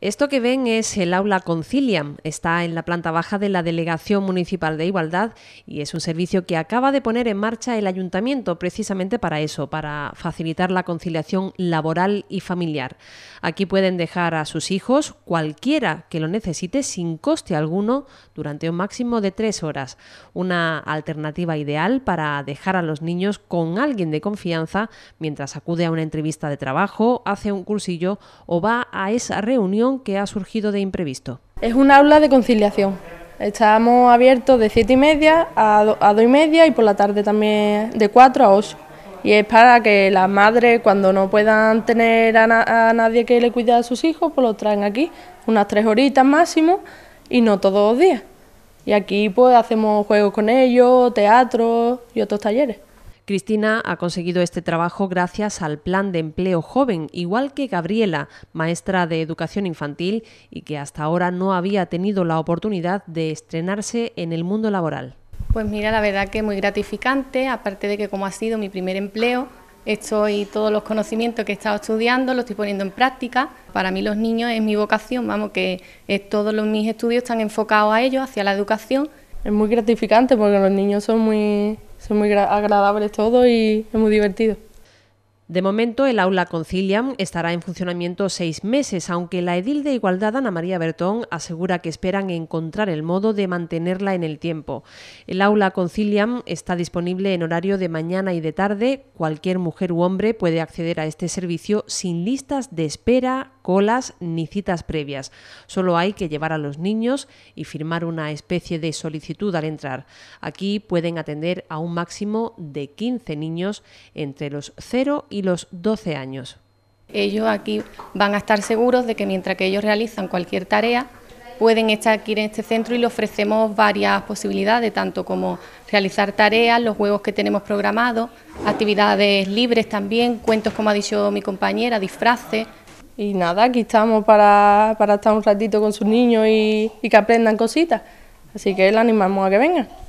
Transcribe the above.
Esto que ven es el aula Conciliam. Está en la planta baja de la Delegación Municipal de Igualdad y es un servicio que acaba de poner en marcha el ayuntamiento precisamente para eso, para facilitar la conciliación laboral y familiar. Aquí pueden dejar a sus hijos cualquiera que lo necesite sin coste alguno durante un máximo de tres horas. Una alternativa ideal para dejar a los niños con alguien de confianza mientras acude a una entrevista de trabajo, hace un cursillo o va a esa reunión que ha surgido de imprevisto. Es un aula de conciliación. Estamos abiertos de 7 y media a 2 y media y por la tarde también de 4 a 8. Y es para que las madres, cuando no puedan tener a, nadie que le cuide a sus hijos, pues lo traen aquí, unas 3 horitas máximo y no todos los días. Y aquí pues hacemos juegos con ellos, teatro y otros talleres. Cristina ha conseguido este trabajo gracias al Plan de Empleo Joven, igual que Gabriela, maestra de educación infantil y que hasta ahora no había tenido la oportunidad de estrenarse en el mundo laboral. Pues mira, la verdad que es muy gratificante, aparte de que como ha sido mi primer empleo, estoy todos los conocimientos que he estado estudiando los estoy poniendo en práctica. Para mí los niños es mi vocación, vamos que todos los, mis estudios están enfocados a ellos, hacia la educación es muy gratificante porque los niños son muy, muy agradables todos y es muy divertido. De momento, el aula Conciliam estará en funcionamiento seis meses, aunque la edil de Igualdad, Ana María Bertón, asegura que esperan encontrar el modo de mantenerla en el tiempo. El aula Conciliam está disponible en horario de mañana y de tarde. Cualquier mujer u hombre puede acceder a este servicio sin listas de espera, colas ni citas previas. Solo hay que llevar a los niños y firmar una especie de solicitud al entrar. Aquí pueden atender a un máximo de 15 niños entre los 0 y los 12 años. Ellos aquí van a estar seguros de que mientras que ellos realizan cualquier tarea, pueden estar aquí en este centro y le ofrecemos varias posibilidades, tanto como realizar tareas, los juegos que tenemos programados, actividades libres también, cuentos como ha dicho mi compañera, disfraces, y nada, aquí estamos para, para estar un ratito con sus niños y, que aprendan cositas. Así que le animamos a que vengan.